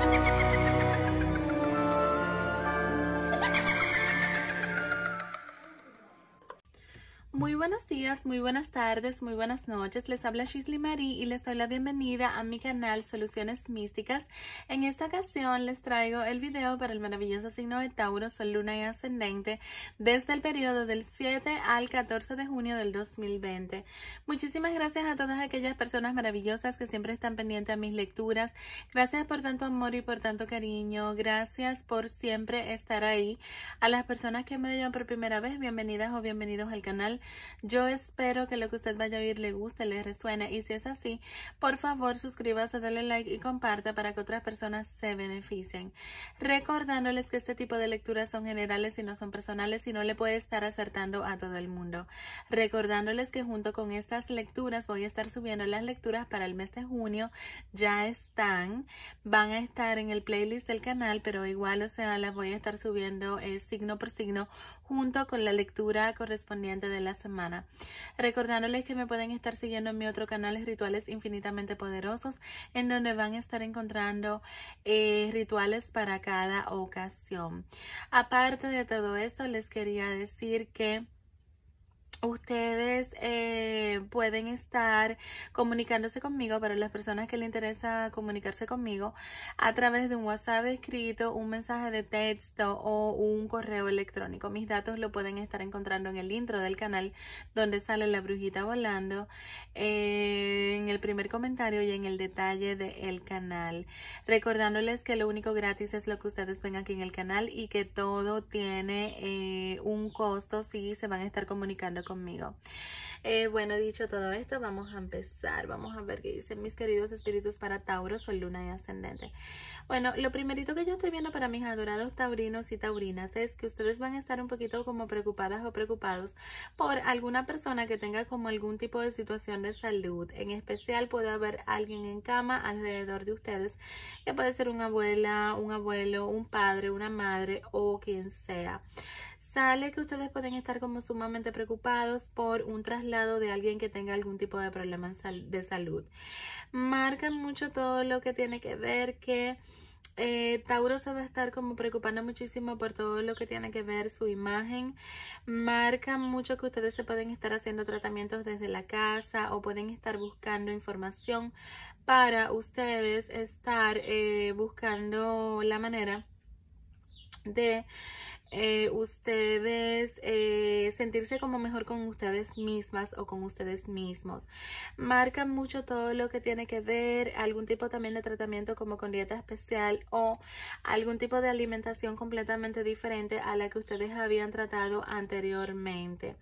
ハハハハ buenos días, muy buenas tardes, muy buenas noches. Les habla Shisley Marie y les doy la bienvenida a mi canal Soluciones Místicas. En esta ocasión les traigo el video para el maravilloso signo de Tauro, Sol, Luna y Ascendente desde el periodo del 7 al 14 de junio del 2020. Muchísimas gracias a todas aquellas personas maravillosas que siempre están pendientes a mis lecturas. Gracias por tanto amor y por tanto cariño. Gracias por siempre estar ahí. A las personas que me vean por primera vez, bienvenidas o bienvenidos al canal. Yo espero que lo que usted vaya a oír le guste, le resuene y si es así, por favor suscríbase, dale like y comparta para que otras personas se beneficien. Recordándoles que este tipo de lecturas son generales y no son personales y no le puede estar acertando a todo el mundo. Recordándoles que junto con estas lecturas voy a estar subiendo las lecturas para el mes de junio. Ya están, van a estar en el playlist del canal, pero igual, o sea, las voy a estar subiendo eh, signo por signo junto con la lectura correspondiente de la semana Recordándoles que me pueden estar siguiendo en mi otro canal, Rituales Infinitamente Poderosos, en donde van a estar encontrando eh, rituales para cada ocasión. Aparte de todo esto, les quería decir que... Ustedes eh, pueden estar comunicándose conmigo, para las personas que les interesa comunicarse conmigo, a través de un WhatsApp escrito, un mensaje de texto o un correo electrónico. Mis datos lo pueden estar encontrando en el intro del canal donde sale la brujita volando, eh, en el primer comentario y en el detalle del canal. Recordándoles que lo único gratis es lo que ustedes ven aquí en el canal y que todo tiene eh, un costo si se van a estar comunicando conmigo. Eh, bueno, dicho todo esto, vamos a empezar. Vamos a ver qué dicen mis queridos espíritus para Tauro, su Luna y Ascendente. Bueno, lo primerito que yo estoy viendo para mis adorados taurinos y taurinas es que ustedes van a estar un poquito como preocupadas o preocupados por alguna persona que tenga como algún tipo de situación de salud. En especial puede haber alguien en cama alrededor de ustedes, que puede ser una abuela, un abuelo, un padre, una madre o quien sea. Sale que ustedes pueden estar como sumamente preocupados por un traslado de alguien que tenga algún tipo de problema de salud. Marcan mucho todo lo que tiene que ver que... Eh, Tauro se va a estar como preocupando muchísimo por todo lo que tiene que ver su imagen. Marca mucho que ustedes se pueden estar haciendo tratamientos desde la casa o pueden estar buscando información para ustedes estar eh, buscando la manera de eh, ustedes eh, sentirse como mejor con ustedes mismas o con ustedes mismos. Marca mucho todo lo que tiene que ver, algún tipo también de tratamiento como con dieta especial o algún tipo de alimentación completamente diferente a la que ustedes habían tratado anteriormente.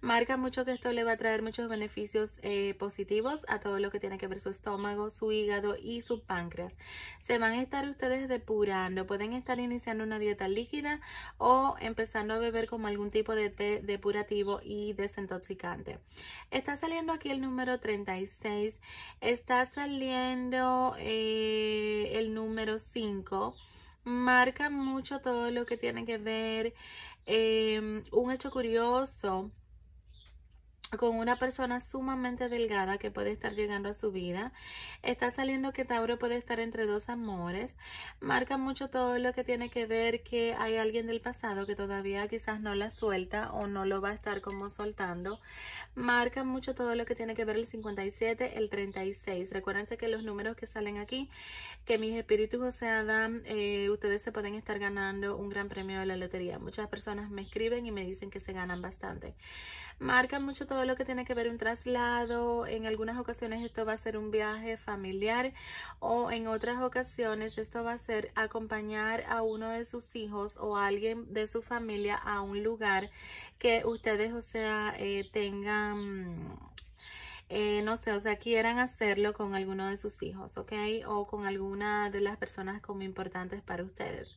Marca mucho que esto le va a traer muchos beneficios eh, positivos a todo lo que tiene que ver su estómago, su hígado y su páncreas. Se van a estar ustedes depurando, pueden estar iniciando una dieta líquida o o empezando a beber como algún tipo de té depurativo y desintoxicante. Está saliendo aquí el número 36, está saliendo eh, el número 5. Marca mucho todo lo que tiene que ver. Eh, un hecho curioso con una persona sumamente delgada que puede estar llegando a su vida. Está saliendo que Tauro puede estar entre dos amores. Marca mucho todo lo que tiene que ver que hay alguien del pasado que todavía quizás no la suelta o no lo va a estar como soltando. Marca mucho todo lo que tiene que ver el 57, el 36. Recuérdense que los números que salen aquí, que mis espíritus o sea, dan, eh, ustedes se pueden estar ganando un gran premio de la lotería. Muchas personas me escriben y me dicen que se ganan bastante. Marca mucho todo lo que tiene que ver un traslado. En algunas ocasiones esto va a ser un viaje familiar o en otras ocasiones esto va a ser acompañar a uno de sus hijos o a alguien de su familia a un lugar que ustedes, o sea, eh, tengan... Eh, no sé, o sea, quieran hacerlo con alguno de sus hijos, ¿ok? O con alguna de las personas como importantes para ustedes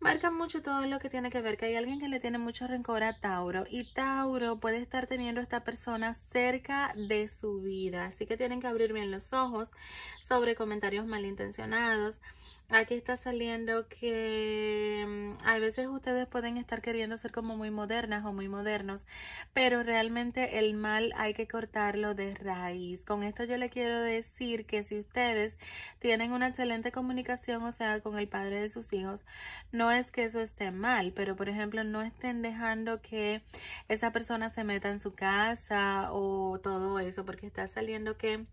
marca mucho todo lo que tiene que ver que hay alguien que le tiene mucho rencor a Tauro y Tauro puede estar teniendo a esta persona cerca de su vida, así que tienen que abrir bien los ojos sobre comentarios malintencionados Aquí está saliendo que mm, a veces ustedes pueden estar queriendo ser como muy modernas o muy modernos, pero realmente el mal hay que cortarlo de raíz. Con esto yo le quiero decir que si ustedes tienen una excelente comunicación, o sea, con el padre de sus hijos, no es que eso esté mal, pero por ejemplo, no estén dejando que esa persona se meta en su casa o todo eso, porque está saliendo que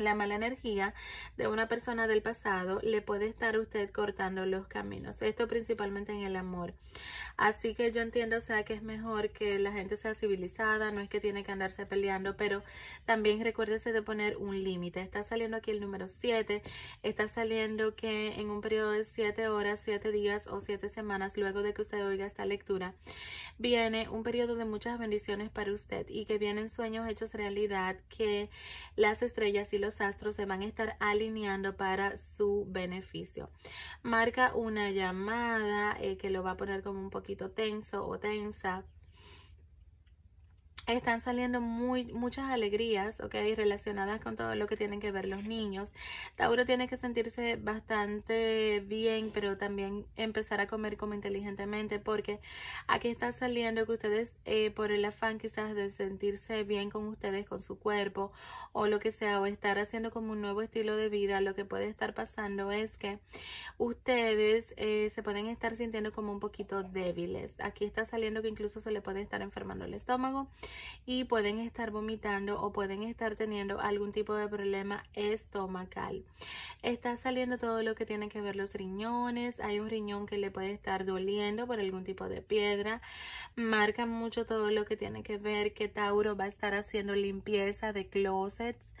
la mala energía de una persona del pasado le puede estar usted cortando los caminos. Esto principalmente en el amor. Así que yo entiendo, o sea, que es mejor que la gente sea civilizada, no es que tiene que andarse peleando, pero también recuérdese de poner un límite. Está saliendo aquí el número 7, está saliendo que en un periodo de 7 horas, 7 días o 7 semanas, luego de que usted oiga esta lectura, viene un periodo de muchas bendiciones para usted y que vienen sueños hechos realidad, que las estrellas y los los astros se van a estar alineando para su beneficio. Marca una llamada eh, que lo va a poner como un poquito tenso o tensa, están saliendo muy, muchas alegrías, ok, relacionadas con todo lo que tienen que ver los niños. Tauro tiene que sentirse bastante bien, pero también empezar a comer como inteligentemente, porque aquí está saliendo que ustedes, eh, por el afán quizás de sentirse bien con ustedes, con su cuerpo, o lo que sea, o estar haciendo como un nuevo estilo de vida, lo que puede estar pasando es que ustedes eh, se pueden estar sintiendo como un poquito débiles. Aquí está saliendo que incluso se le puede estar enfermando el estómago y pueden estar vomitando o pueden estar teniendo algún tipo de problema estomacal. Está saliendo todo lo que tiene que ver los riñones, hay un riñón que le puede estar doliendo por algún tipo de piedra, marca mucho todo lo que tiene que ver que Tauro va a estar haciendo limpieza de closets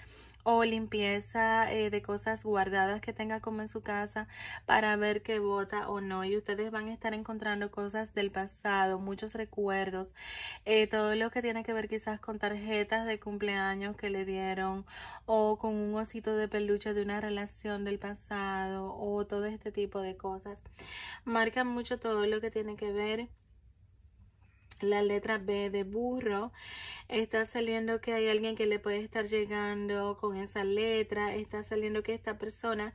o limpieza eh, de cosas guardadas que tenga como en su casa para ver qué bota o no. Y ustedes van a estar encontrando cosas del pasado, muchos recuerdos, eh, todo lo que tiene que ver quizás con tarjetas de cumpleaños que le dieron o con un osito de peluche de una relación del pasado o todo este tipo de cosas. Marca mucho todo lo que tiene que ver la letra B de burro. Está saliendo que hay alguien que le puede estar llegando con esa letra. Está saliendo que esta persona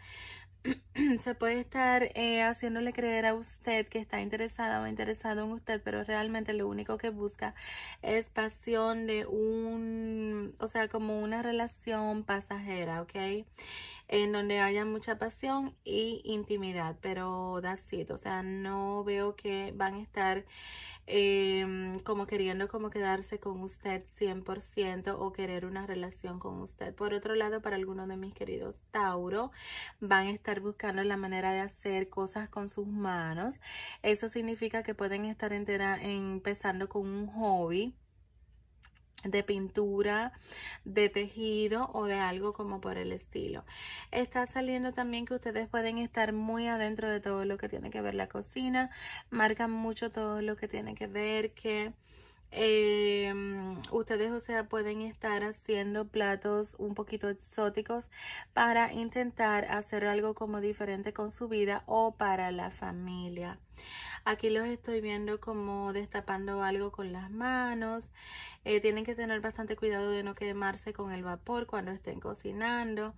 se puede estar eh, haciéndole creer a usted que está interesada o interesado en usted, pero realmente lo único que busca es pasión de un, o sea, como una relación pasajera, ¿ok? En donde haya mucha pasión y intimidad, pero da cierto. o sea, no veo que van a estar Em, como queriendo como quedarse con usted 100% o querer una relación con usted. Por otro lado, para algunos de mis queridos Tauro, van a estar buscando la manera de hacer cosas con sus manos. Eso significa que pueden estar empezando con un hobby de pintura, de tejido o de algo como por el estilo. Está saliendo también que ustedes pueden estar muy adentro de todo lo que tiene que ver la cocina, marcan mucho todo lo que tiene que ver que... Em, ustedes, o sea, pueden estar haciendo platos un poquito exóticos para intentar hacer algo como diferente con su vida o para la familia. Aquí los estoy viendo como destapando algo con las manos. Eh, tienen que tener bastante cuidado de no quemarse con el vapor cuando estén cocinando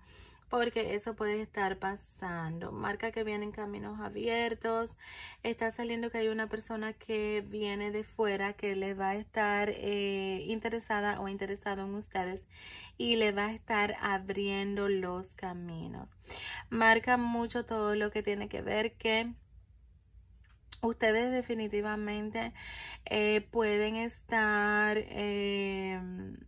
porque eso puede estar pasando. Marca que vienen caminos abiertos. Está saliendo que hay una persona que viene de fuera que le va a estar eh, interesada o interesado en ustedes y le va a estar abriendo los caminos. Marca mucho todo lo que tiene que ver que ustedes definitivamente eh, pueden estar em,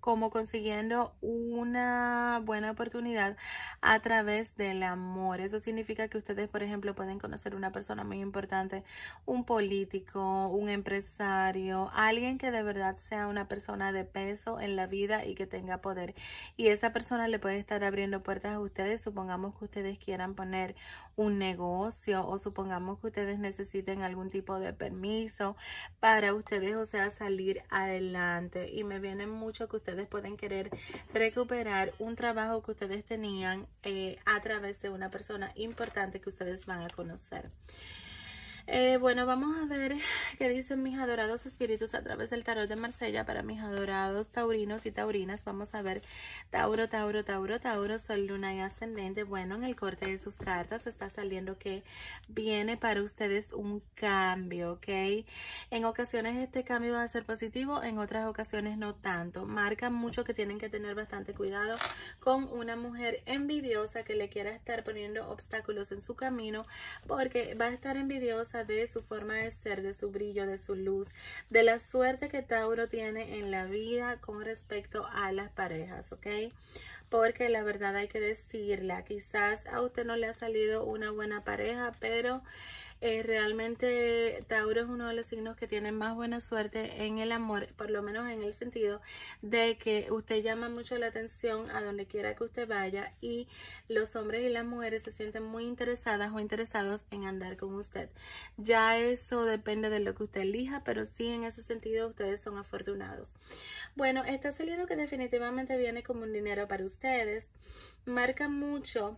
como consiguiendo una buena oportunidad a través del amor. Eso significa que ustedes, por ejemplo, pueden conocer una persona muy importante, un político, un empresario, alguien que de verdad sea una persona de peso en la vida y que tenga poder. Y esa persona le puede estar abriendo puertas a ustedes. Supongamos que ustedes quieran poner un negocio o supongamos que ustedes necesiten algún tipo de permiso para ustedes, o sea, salir adelante. Y me viene mucho que ustedes pueden querer recuperar un trabajo que ustedes tenían eh, a través de una persona importante que ustedes van a conocer. Eh, bueno, vamos a ver qué dicen mis adorados espíritus a través del tarot de Marsella para mis adorados taurinos y taurinas. Vamos a ver Tauro, Tauro, Tauro, Tauro, Sol, Luna y Ascendente. Bueno, en el corte de sus cartas está saliendo que viene para ustedes un cambio, ¿ok? En ocasiones este cambio va a ser positivo, en otras ocasiones no tanto. Marca mucho que tienen que tener bastante cuidado con una mujer envidiosa que le quiera estar poniendo obstáculos en su camino porque va a estar envidiosa de su forma de ser, de su brillo, de su luz, de la suerte que Tauro tiene en la vida con respecto a las parejas, ¿ok? Porque la verdad hay que decirla, quizás a usted no le ha salido una buena pareja, pero eh, realmente Tauro es uno de los signos que tiene más buena suerte en el amor, por lo menos en el sentido de que usted llama mucho la atención a donde quiera que usted vaya y los hombres y las mujeres se sienten muy interesadas o interesados en andar con usted. Ya eso depende de lo que usted elija, pero sí en ese sentido ustedes son afortunados. Bueno, está saliendo que definitivamente viene como un dinero para ustedes. Marca mucho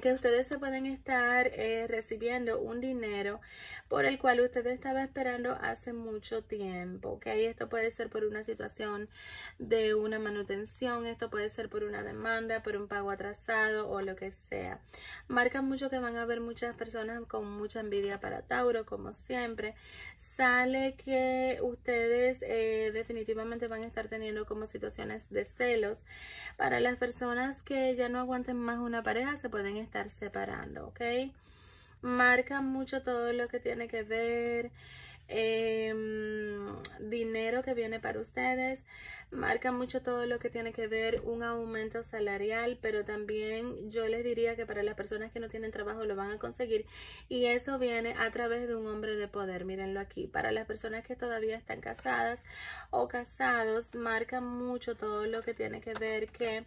que ustedes se pueden estar eh, recibiendo un dinero por el cual ustedes estaba esperando hace mucho tiempo, ¿ok? Esto puede ser por una situación de una manutención, esto puede ser por una demanda, por un pago atrasado o lo que sea. Marca mucho que van a haber muchas personas con mucha envidia para Tauro, como siempre. Sale que ustedes eh, definitivamente van a estar teniendo como situaciones de celos. Para las personas que ya no aguanten más una pareja, se pueden estar estar separando, ¿ok? Marca mucho todo lo que tiene que ver em, dinero que viene para ustedes. Marca mucho todo lo que tiene que ver un aumento salarial, pero también yo les diría que para las personas que no tienen trabajo lo van a conseguir. Y eso viene a través de un hombre de poder, mírenlo aquí. Para las personas que todavía están casadas o casados, marca mucho todo lo que tiene que ver que...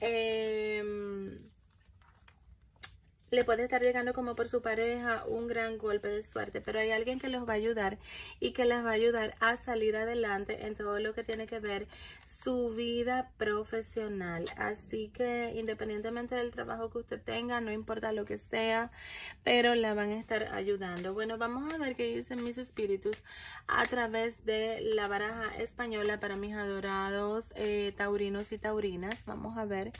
Em, le puede estar llegando como por su pareja un gran golpe de suerte, pero hay alguien que los va a ayudar y que les va a ayudar a salir adelante en todo lo que tiene que ver su vida profesional. Así que independientemente del trabajo que usted tenga, no importa lo que sea, pero la van a estar ayudando. Bueno, vamos a ver qué dicen mis espíritus a través de la baraja española para mis adorados eh, taurinos y taurinas. Vamos a ver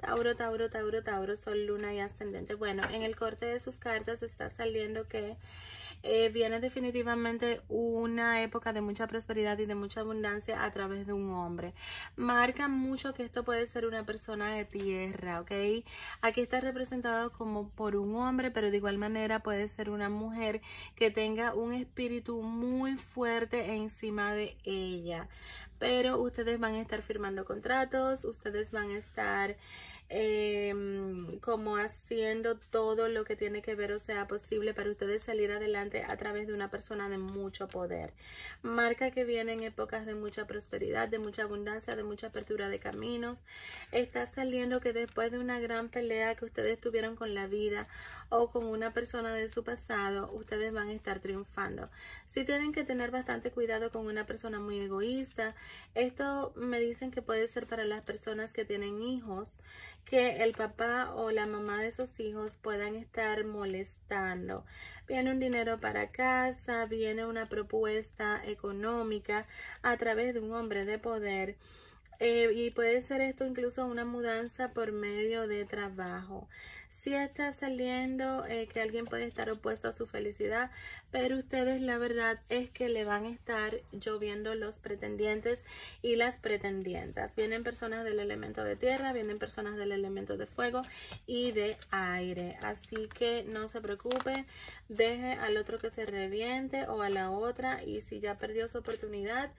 Tauro, Tauro, Tauro, Tauro, Sol, Luna y Ascendente. Bueno, en el corte de sus cartas está saliendo que eh, viene definitivamente una época de mucha prosperidad y de mucha abundancia a través de un hombre. Marca mucho que esto puede ser una persona de tierra, ¿ok? Aquí está representado como por un hombre, pero de igual manera puede ser una mujer que tenga un espíritu muy fuerte encima de ella. Pero ustedes van a estar firmando contratos, ustedes van a estar... Em, como haciendo todo lo que tiene que ver o sea posible para ustedes salir adelante a través de una persona de mucho poder. Marca que viene en épocas de mucha prosperidad, de mucha abundancia, de mucha apertura de caminos. Está saliendo que después de una gran pelea que ustedes tuvieron con la vida, o con una persona de su pasado, ustedes van a estar triunfando. Si tienen que tener bastante cuidado con una persona muy egoísta. Esto me dicen que puede ser para las personas que tienen hijos, que el papá o la mamá de sus hijos puedan estar molestando. Viene un dinero para casa, viene una propuesta económica a través de un hombre de poder. Eh, y puede ser esto incluso una mudanza por medio de trabajo. Si está saliendo eh, que alguien puede estar opuesto a su felicidad, pero ustedes la verdad es que le van a estar lloviendo los pretendientes y las pretendientas. Vienen personas del elemento de tierra, vienen personas del elemento de fuego y de aire. Así que no se preocupe, deje al otro que se reviente o a la otra y si ya perdió su oportunidad,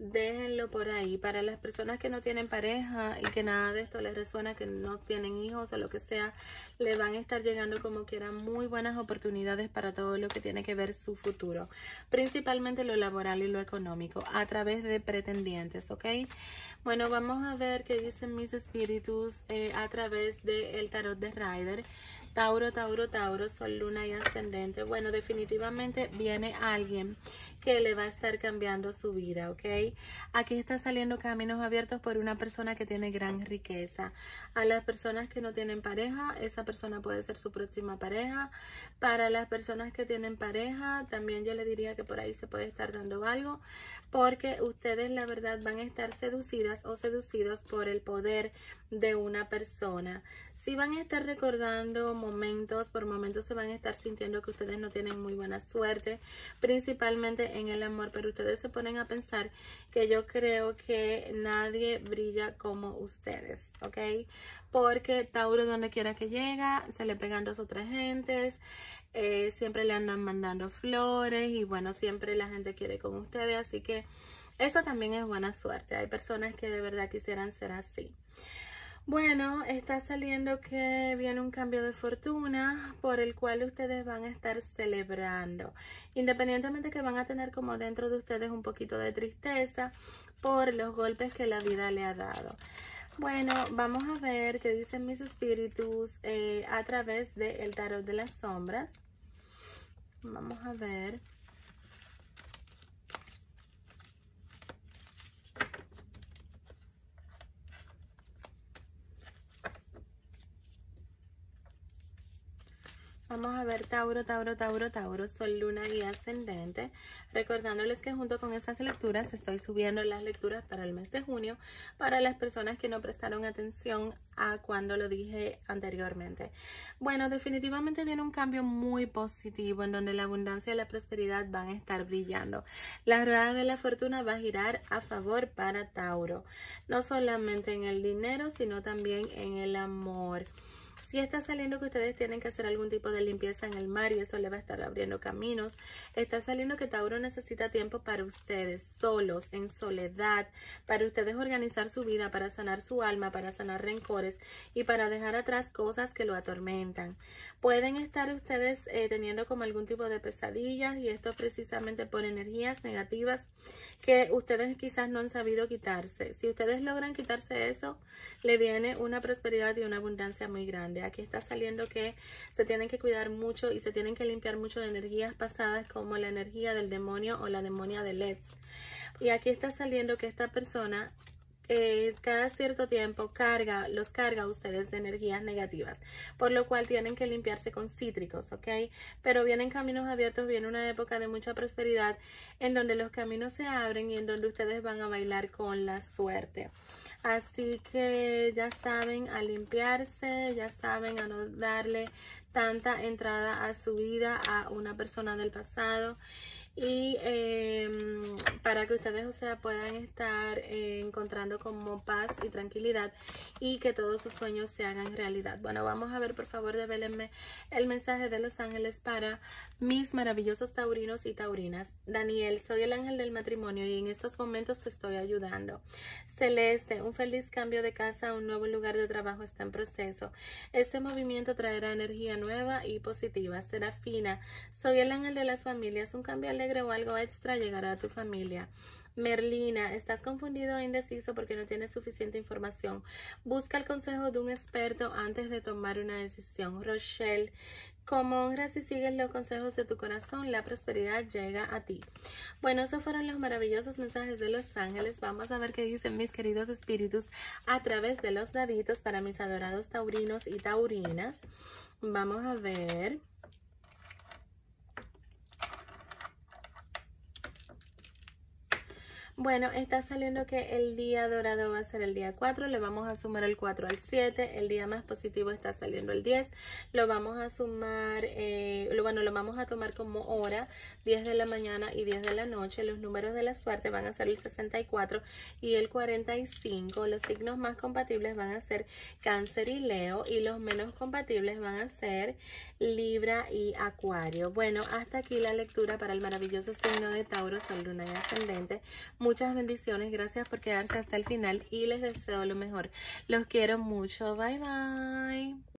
déjenlo por ahí. Para las personas que no tienen pareja y que nada de esto les resuena, que no tienen hijos o lo que sea, le van a estar llegando como eran muy buenas oportunidades para todo lo que tiene que ver su futuro, principalmente lo laboral y lo económico, a través de pretendientes, ¿ok? Bueno, vamos a ver qué dicen mis espíritus eh, a través del tarot de Rider. Tauro, Tauro, Tauro, Sol, Luna y Ascendente. Bueno, definitivamente viene alguien que le va a estar cambiando su vida, ¿ok? Aquí están saliendo caminos abiertos por una persona que tiene gran riqueza. A las personas que no tienen pareja, esa persona puede ser su próxima pareja. Para las personas que tienen pareja, también yo le diría que por ahí se puede estar dando algo, porque ustedes la verdad van a estar seducidas o seducidos por el poder de una persona. Si van a estar recordando momentos, por momentos se van a estar sintiendo que ustedes no tienen muy buena suerte, principalmente en el amor, pero ustedes se ponen a pensar que yo creo que nadie brilla como ustedes, ¿ok? Porque Tauro, donde quiera que llega, se le pegan dos o tres gentes, eh, siempre le andan mandando flores y bueno, siempre la gente quiere con ustedes, así que... Eso también es buena suerte. Hay personas que de verdad quisieran ser así. Bueno, está saliendo que viene un cambio de fortuna por el cual ustedes van a estar celebrando. Independientemente que van a tener como dentro de ustedes un poquito de tristeza por los golpes que la vida le ha dado. Bueno, vamos a ver qué dicen mis espíritus eh, a través del el tarot de las sombras. Vamos a ver. Vamos a ver Tauro, Tauro, Tauro, Tauro, Sol, Luna y Ascendente. Recordándoles que junto con estas lecturas estoy subiendo las lecturas para el mes de junio para las personas que no prestaron atención a cuando lo dije anteriormente. Bueno, definitivamente viene un cambio muy positivo en donde la abundancia y la prosperidad van a estar brillando. La rueda de la fortuna va a girar a favor para Tauro, no solamente en el dinero, sino también en el amor. Si está saliendo que ustedes tienen que hacer algún tipo de limpieza en el mar y eso le va a estar abriendo caminos, está saliendo que Tauro necesita tiempo para ustedes, solos, en soledad, para ustedes organizar su vida, para sanar su alma, para sanar rencores y para dejar atrás cosas que lo atormentan. Pueden estar ustedes eh, teniendo como algún tipo de pesadillas y esto precisamente por energías negativas que ustedes quizás no han sabido quitarse. Si ustedes logran quitarse eso, le viene una prosperidad y una abundancia muy grande aquí está saliendo que se tienen que cuidar mucho y se tienen que limpiar mucho de energías pasadas como la energía del demonio o la demonia de leds Y aquí está saliendo que esta persona eh, cada cierto tiempo carga, los carga a ustedes de energías negativas, por lo cual tienen que limpiarse con cítricos, ¿ok? Pero vienen caminos abiertos, viene una época de mucha prosperidad en donde los caminos se abren y en donde ustedes van a bailar con la suerte. Así que ya saben a limpiarse, ya saben a no darle tanta entrada a su vida a una persona del pasado y em, para que ustedes o sea, puedan estar eh, encontrando como paz y tranquilidad y que todos sus sueños se hagan realidad. Bueno, vamos a ver, por favor, develenme el mensaje de los ángeles para mis maravillosos taurinos y taurinas. Daniel, soy el ángel del matrimonio y en estos momentos te estoy ayudando. Celeste, un feliz cambio de casa, un nuevo lugar de trabajo está en proceso. Este movimiento traerá energía nueva y positiva. serafina Soy el ángel de las familias, un cambio al o algo extra llegará a tu familia. Merlina, estás confundido e indeciso porque no tienes suficiente información. Busca el consejo de un experto antes de tomar una decisión. Rochelle, como honras si sigues los consejos de tu corazón, la prosperidad llega a ti. Bueno, esos fueron los maravillosos mensajes de los ángeles. Vamos a ver qué dicen mis queridos espíritus a través de los daditos para mis adorados taurinos y taurinas. Vamos a ver. Bueno, está saliendo que el día dorado va a ser el día 4, le vamos a sumar el 4 al 7, el día más positivo está saliendo el 10, lo vamos a sumar, eh, lo, bueno, lo vamos a tomar como hora, 10 de la mañana y 10 de la noche, los números de la suerte van a ser el 64 y el 45, los signos más compatibles van a ser cáncer y leo y los menos compatibles van a ser libra y acuario. Bueno, hasta aquí la lectura para el maravilloso signo de Tauro, Sol, Luna y Ascendente. Muchas bendiciones, gracias por quedarse hasta el final y les deseo lo mejor. Los quiero mucho, bye bye.